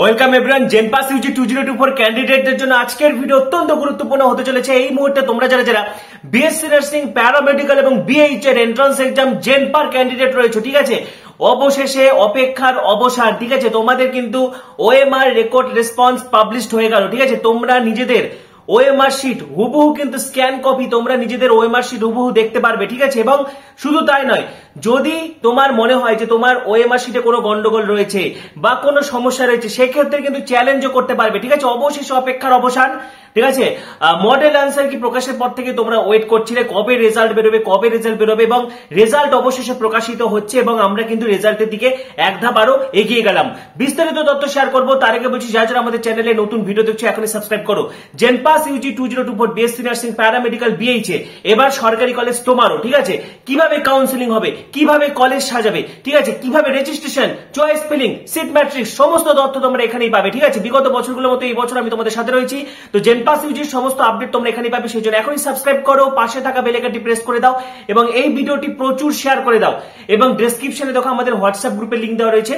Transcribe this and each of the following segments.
welcome everyone JENPAS UG two zero two four ক্যান্ডিডেটদের জন্য আজকের ভিডিও অত্যন্ত গুরুত্বপূর্ণ হতে চলেছে এই মুহূর্তে তোমরা যারা যারা বিএসসি নার্সিং প্যারামেডিক্যাল এবং বিএইচ এর এন্ট্রান্স এক্সাম জেনপার ক্যান্ডিডেট রয়েছে ঠিক আছে অবশেষে অপেক্ষার অবসান ঠিক আছে তোমাদের কিন্তু ওএমআর রেকর্ড রেসপন্স পাবলিশড হয়ে গেল ঠিক আছে তোমরা নিজেদের ওএমআর শিট হুবহু কিন্তু স্ক্যান কপি তোমরা নিজেদের ওএমআর শিট হুবহু দেখতে পারবে ঠিক আছে এবং শুধু তাই নয় যদি তোমার মনে হয় যে তোমার ওয়েমারশিটে কোনো গন্ডগোল রয়েছে বা কোনো সমস্যা রয়েছে সেক্ষেত্রে কিন্তু চ্যালেঞ্জও করতে পারবে ঠিক আছে অবশেষে অপেক্ষার অবসান ঠিক আছে মডেল অ্যান্সার কি প্রকাশের পর থেকে তোমরা ওয়েট করছিলে কবে রেজাল্ট বেরোবে কবে রেজাল্ট বেরোবে এবং রেজাল্ট অবশেষে প্রকাশিত হচ্ছে এবং আমরা কিন্তু রেজাল্টের দিকে এক ধাপ আরো এগিয়ে গেলাম বিস্তারিত তথ্য শেয়ার করবো তার আগে বলছি যা যারা আমাদের চ্যানেলে নতুন ভিডিও দেখছো এখনই সাবস্ক্রাইব করো JENPA plus UG two zero two four BSc nursing paramedical বিএইচে এবার সরকারি কলেজ তোমারও ঠিক আছে কিভাবে কাউন্সিলিং হবে কিভাবে কলেজ সাজাবে ঠিক আছে কিভাবে registration choice filling seat matrix সমস্ত তথ্য তোমরা এখানেই পাবে ঠিক আছে বিগত বছরগুলোর মতো এই বছর আমি তোমাদের সাথে রয়েছি তো জেনপাস ইউজির সমস্ত আপডেট তোমরা এখানেই পাবে সেই জন্য এখনই সাবস্ক্রাইব করো পাশে থাকা বেলেকাটি প্রেস করে দাও এবং এই ভিডিওটি প্রচুর শেয়ার করে দাও এবং ডেসক্রিপশনে দেখো আমাদের হোয়াটসঅ্যাপ গ্রুপের লিঙ্ক দেওয়া রয়েছে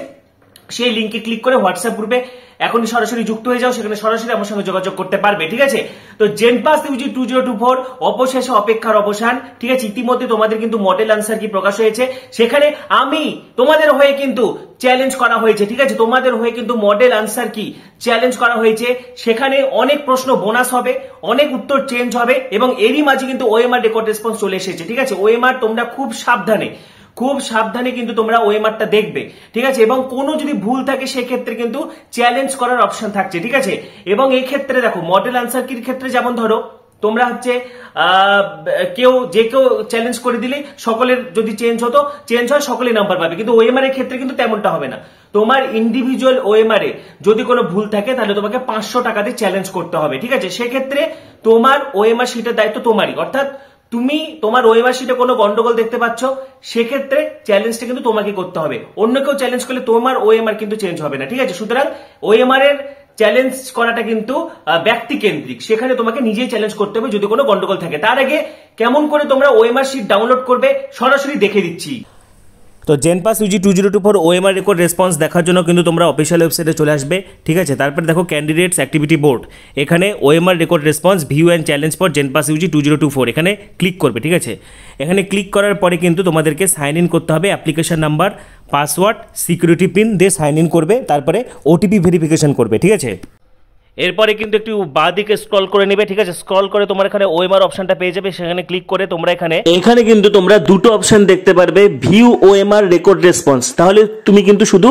সেই লিঙ্কে ক্লিক করে হোয়াটসঅ্যাপ গ্রুপে এখনই সরাসরি যুক্ত হয়ে যাও সেখানে সরাসরি আমার সঙ্গে যোগাযোগ করতে পারবে ঠিক আছে তো JENPAS UG two zero two four অবশেষে অপেক্ষার অবসান ঠিক আছে ইতিমধ্যে তোমাদের কিন্তু মডেল আনসার কি প্রকাশ হয়েছে সেখানে আমি তোমাদের হয়ে কিন্তু চ্যালেঞ্জ করা হয়েছে ঠিক আছে তোমাদের হয়ে কিন্তু মডেল আনসার কি চ্যালেঞ্জ করা হয়েছে সেখানে অনেক প্রশ্ন বোনাস হবে অনেক উত্তর চেঞ্জ হবে এবং এরই মাঝে কিন্তু ওএমআর রেকর্ড রেসপন্স চলে এসেছে ঠিক আছে ওএমআর তোমরা খুব সাবধানে খুব সাবধানে কিন্তু তোমরা ওয়েমারটা দেখবে ঠিক আছে এবং কোনো যদি ভুল থাকে সেক্ষেত্রে কিন্তু চ্যালেঞ্জ করার অপশন থাকছে ঠিক আছে এবং এই ক্ষেত্রে দেখো মডেল আনসার কির ক্ষেত্রে যেমন ধরো তোমরা হচ্ছে কেউ যে কেউ চ্যালেঞ্জ করে দিলে সকলের যদি চেঞ্জ হতো চেঞ্জ হয় সকলেই নাম্বার পাবে কিন্তু ওএমআর এর ক্ষেত্রে কিন্তু তেমনটা হবে না তোমার ইন্ডিভিজুয়াল ওয়েমার এ যদি কোনো ভুল থাকে তাহলে তোমাকে পাঁচশো টাকা দিয়ে চ্যালেঞ্জ করতে হবে ঠিক আছে সেক্ষেত্রে তোমার ওয়েমার সেটার দায়িত্ব তোমারই অর্থাৎ তুমি তোমার রবিবাসীতে কোনো গন্ডগোল দেখতে পাচ্ছ সেক্ষেত্রে চ্যালেঞ্জটা কিন্তু তোমাকে করতে হবে অন্য কেউ চ্যালেঞ্জ করলে তোমার ওএমআর কিন্তু চেঞ্জ হবে না ঠিক আছে সুতরাং ওএমআর এর চ্যালেঞ্জ করাটা কিন্তু ব্যক্তিকেন্দ্রিক সেখানে তোমাকে নিজেই চ্যালেঞ্জ করতে হবে যদি কোনো গন্ডগোল থাকে তার আগে কেমন করে তোমরা এমআর শিট ডাউনলোড করবে সরাসরি দেখে দিচ্ছি তো JENPAS UG two zero two four OMR record response দেখার জন্য কিন্তু তোমরা অফিসিয়াল ওয়েবসাইটে চলে আসবে ঠিক আছে তারপরে দেখো ক্যান্ডিডেটস অ্যাক্টিভিটি বোর্ড এখানে OMR record response view and challenge for JENPAS UG two zero two four এখানে ক্লিক করবে ঠিক আছে এখানে ক্লিক করার পরে কিন্তু তোমাদেরকে সাইন ইন করতে হবে application number password security pin দিয়ে সাইন ইন করবে তারপরে ওটিপি ভেরিফিকেশন করবে ঠিক আছে এরপরে কিন্তু একটু দিকে স্ক্রল করে নেবে ঠিক আছে স্ক্রল করে তোমার এখানে ওএমআর অপশনটা পেয়ে যাবে সেখানে ক্লিক করে তোমরা এখানে এখানে কিন্তু তোমরা দুটো অপশন দেখতে পারবে ভিউ ওএমআর রেকর্ড রেসপন্স তাহলে তুমি কিন্তু শুধু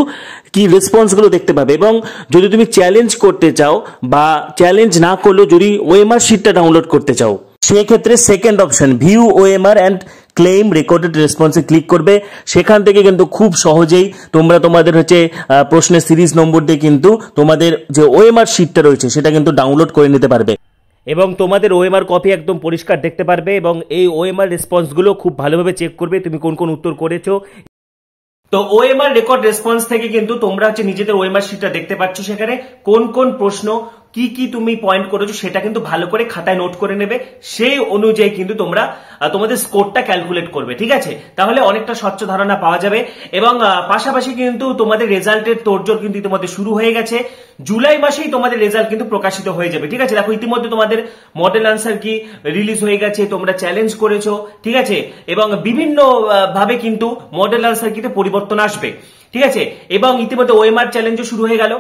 কি রেসপন্সগুলো দেখতে পাবে এবং যদি তুমি চ্যালেঞ্জ করতে চাও বা চ্যালেঞ্জ না করলেও যদি ওএমআর শিটটা ডাউনলোড করতে চাও সেক্ষেত্রে second option view OMR and claim recorded রেসপন্সে ক্লিক করবে সেখান থেকে কিন্তু খুব সহজেই তোমরা তোমাদের হচ্ছে প্রশ্নের সিরিজ নম্বর দিয়ে কিন্তু তোমাদের যে ওএমআর শিটটা রয়েছে সেটা কিন্তু ডাউনলোড করে নিতে পারবে এবং তোমাদের ওএমআর কপি একদম পরিষ্কার দেখতে পারবে এবং এই ওএমআর রেসপন্সগুলো খুব ভালোভাবে চেক করবে তুমি কোন কোন উত্তর করেছো তো ওএমআর রেকর্ড রেসপন্স থেকে কিন্তু তোমরা হচ্ছে নিজেদের ওএমআর শিটটা দেখতে পাচ্ছ সেখানে কোন কোন প্রশ্ন কি কি তুমি পয়েন্ট করেছো সেটা কিন্তু ভালো করে খাতায় নোট করে নেবে সেই অনুযায়ী কিন্তু তোমরা তোমাদের স্কোরটা ক্যালকুলেট করবে ঠিক আছে তাহলে অনেকটা স্বচ্ছ ধারণা পাওয়া যাবে এবং পাশাপাশি কিন্তু তোমাদের রেজাল্টের তোড়জোড় কিন্তু ইতিমধ্যে শুরু হয়ে গেছে জুলাই মাসেই তোমাদের রেজাল্ট কিন্তু প্রকাশিত হয়ে যাবে ঠিক আছে দেখো ইতিমধ্যে তোমাদের মডেল আনসার কি রিলিজ হয়ে গেছে তোমরা চ্যালেঞ্জ করেছো ঠিক আছে এবং বিভিন্ন ভাবে কিন্তু মডেল আনসার কিতে পরিবর্তন আসবে ঠিক আছে এবং ইতিমধ্যে ওএমআর চ্যালেঞ্জও শুরু হয়ে গেল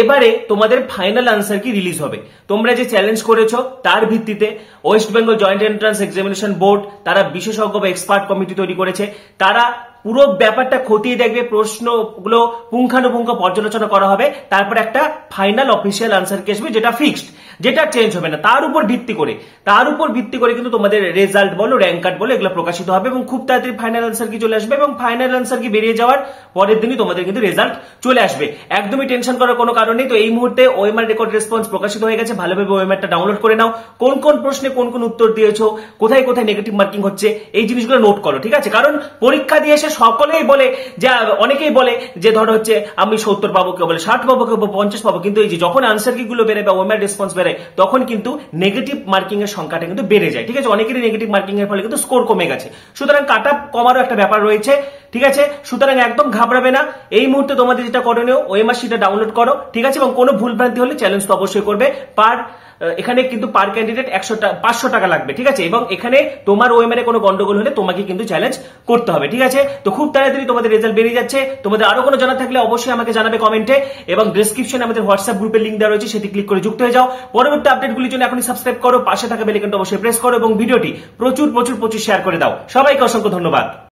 এবারে তোমাদের ফাইনাল আনসার কি রিলিজ হবে তোমরা যে চ্যালেঞ্জ করেছো তার ভিত্তিতে West Bengal joint entrance examination board তারা বিশেষজ্ঞ বা এক্সপার্ট কমিটি তৈরি করেছে তারা পুরো ব্যাপারটা খতিয়ে দেখবে প্রশ্নগুলো পুঙ্খানুপুঙ্খ পর্যালোচনা করা হবে তারপর একটা ফাইনাল অফিসিয়াল আনসার কি আসবে যেটা ফিক্সড যেটা চেঞ্জ হবে না তার উপর ভিত্তি করে তার উপর ভিত্তি করে কিন্তু তোমাদের রেজাল্ট বলো র্যাঙ্ক কার্ড বলো এগুলো প্রকাশিত হবে এবং খুব তাড়াতাড়ি ফাইনাল আনসার কি চলে আসবে এবং ফাইনাল আনসার কি বেরিয়ে যাওয়ার পরের দিনই তোমাদের কিন্তু রেজাল্ট চলে আসবে একদমই টেনশন করার কোনো কারণ নেই তো এই মুহূর্তে ওএমআর রেকর্ড রেসপন্স প্রকাশিত হয়ে গেছে ভালোভাবে ওএমআরটা ডাউনলোড করে নাও কোন কোন প্রশ্নে কোন কোন উত্তর দিয়েছো কোথায় কোথায় নেগেটিভ মার্কিং হচ্ছে এই জিনিসগুলো নোট করো ঠিক আছে কারণ পরীক্ষা দিয়ে এসে সকলেই বলে যে অনেকেই বলে যে ধরো হচ্ছে আমি সত্তর পাবো কেউ বলে ষাট পাবো কেউ পঞ্চাশ পাবো কিন্তু এই যে যখন আনসার কি গুলো বেরোবে ওএমআর রেসপন্স বেরোবে করে তখন কিন্তু নেগেটিভ মার্কিং এর সংখ্যাটা কিন্তু বেড়ে যায় ঠিক আছে অনেকেরই নেগেটিভ মার্কিং এর ফলে কিন্তু স্কোর কমে গেছে সুতরাং কাট আপ কমারও একটা ব্যাপার রয়েছে ঠিক আছে সুতরাং একদম ঘাবড়াবে না এই মুহূর্তে তোমাদের যেটা করণীয় ওই ওএমআর সেটা ডাউনলোড করো ঠিক আছে এবং কোনো ভুলভ্রান্তি হলে চ্যালেঞ্জ তো অবশ্যই করবে পার এখানে কিন্তু পার ক্যান্ডিডেট একশো পাঁচশো টাকা লাগবে ঠিক আছে এবং এখানে তোমার ওএমআর এ কোনো গন্ডগোল হলে তোমাকে কিন্তু চ্যালেঞ্জ করতে হবে ঠিক আছে তো খুব তাড়াতাড়ি তোমাদের রেজাল্ট বেরিয়ে যাচ্ছে তোমাদের আরো কোনো জানা থাকলে অবশ্যই আমাকে জানাবে কমেন্টে এবং ডিসক্রিপশনে আমাদের হোয়াটসঅ্যাপ গ্রুপের লিঙ্ক দেওয়া রয়েছে সেটি ক্লিক করে যুক্ত হয়ে যাও পরবর্তী আপডেটগুলির জন্য এখনই সাবস্ক্রাইব করো পাশে থাকা বেলিকনটা অবশ্যই প্রেস করো এবং ভিডিওটি প্রচুর প্রচুর প্রচুর শেয়ার করে দাও সবাইকে অসংখ্য ধন্যবাদ